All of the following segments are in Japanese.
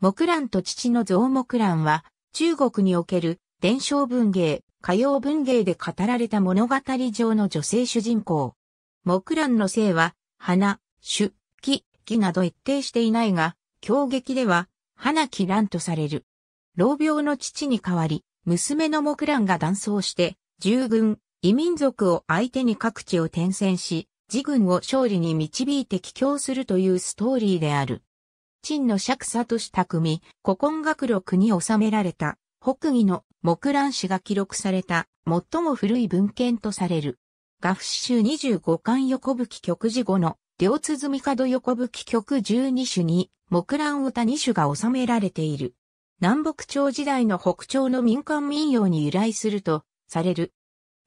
木蘭と父の増木蘭は、中国における伝承文芸、歌謡文芸で語られた物語上の女性主人公。木蘭の性は、花、種、木、木など一定していないが、狂劇では、花木蘭とされる。老病の父に代わり、娘の木蘭が断層して、従軍、異民族を相手に各地を転戦し、自軍を勝利に導いて帰郷するというストーリーである。陳の釈た組、古今学録に収められた、北魏の木蘭詩が記録された、最も古い文献とされる。画府集25巻横吹曲時後の、両鼓角横吹曲12種に、木蘭歌2種が収められている。南北朝時代の北朝の民間民謡に由来すると、される。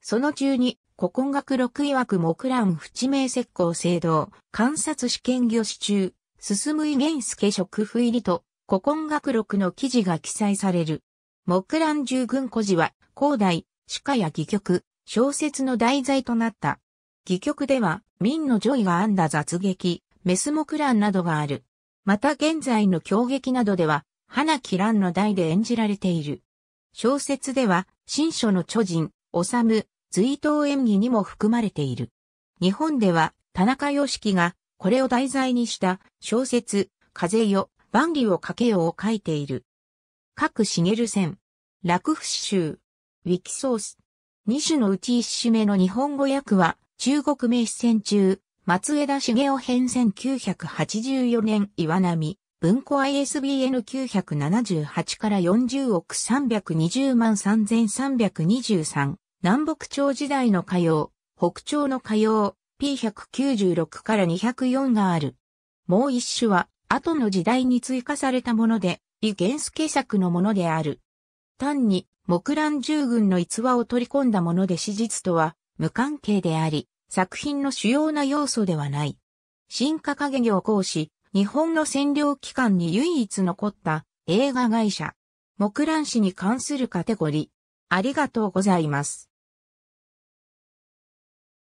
その中に、古今学録曰く木蘭淵名石膏制度、観察試験魚支中、進む源助食譜入りと古今学録の記事が記載される。木蘭従軍古事は、広大、主歌や戯曲、小説の題材となった。戯曲では、民の女医が編んだ雑劇、メス木蘭などがある。また現在の狂劇などでは、花木蘭の題で演じられている。小説では、新書の著人、治、随頭演技にも含まれている。日本では、田中良樹が、これを題材にした小説、風よ、万里をかけようを書いている。各茂線、楽譜集、ウィキソース。2種のうち1種目の日本語訳は、中国名詞戦中、松枝茂雄編1984年岩波、文庫 ISBN978 から40億320万3323、南北朝時代の歌謡、北朝の歌謡、P196 から204がある。もう一種は、後の時代に追加されたもので、ン元計作のものである。単に、木蘭従軍の逸話を取り込んだもので史実とは、無関係であり、作品の主要な要素ではない。進化影業行使、日本の占領期間に唯一残った映画会社。木蘭氏に関するカテゴリー。ありがとうございます。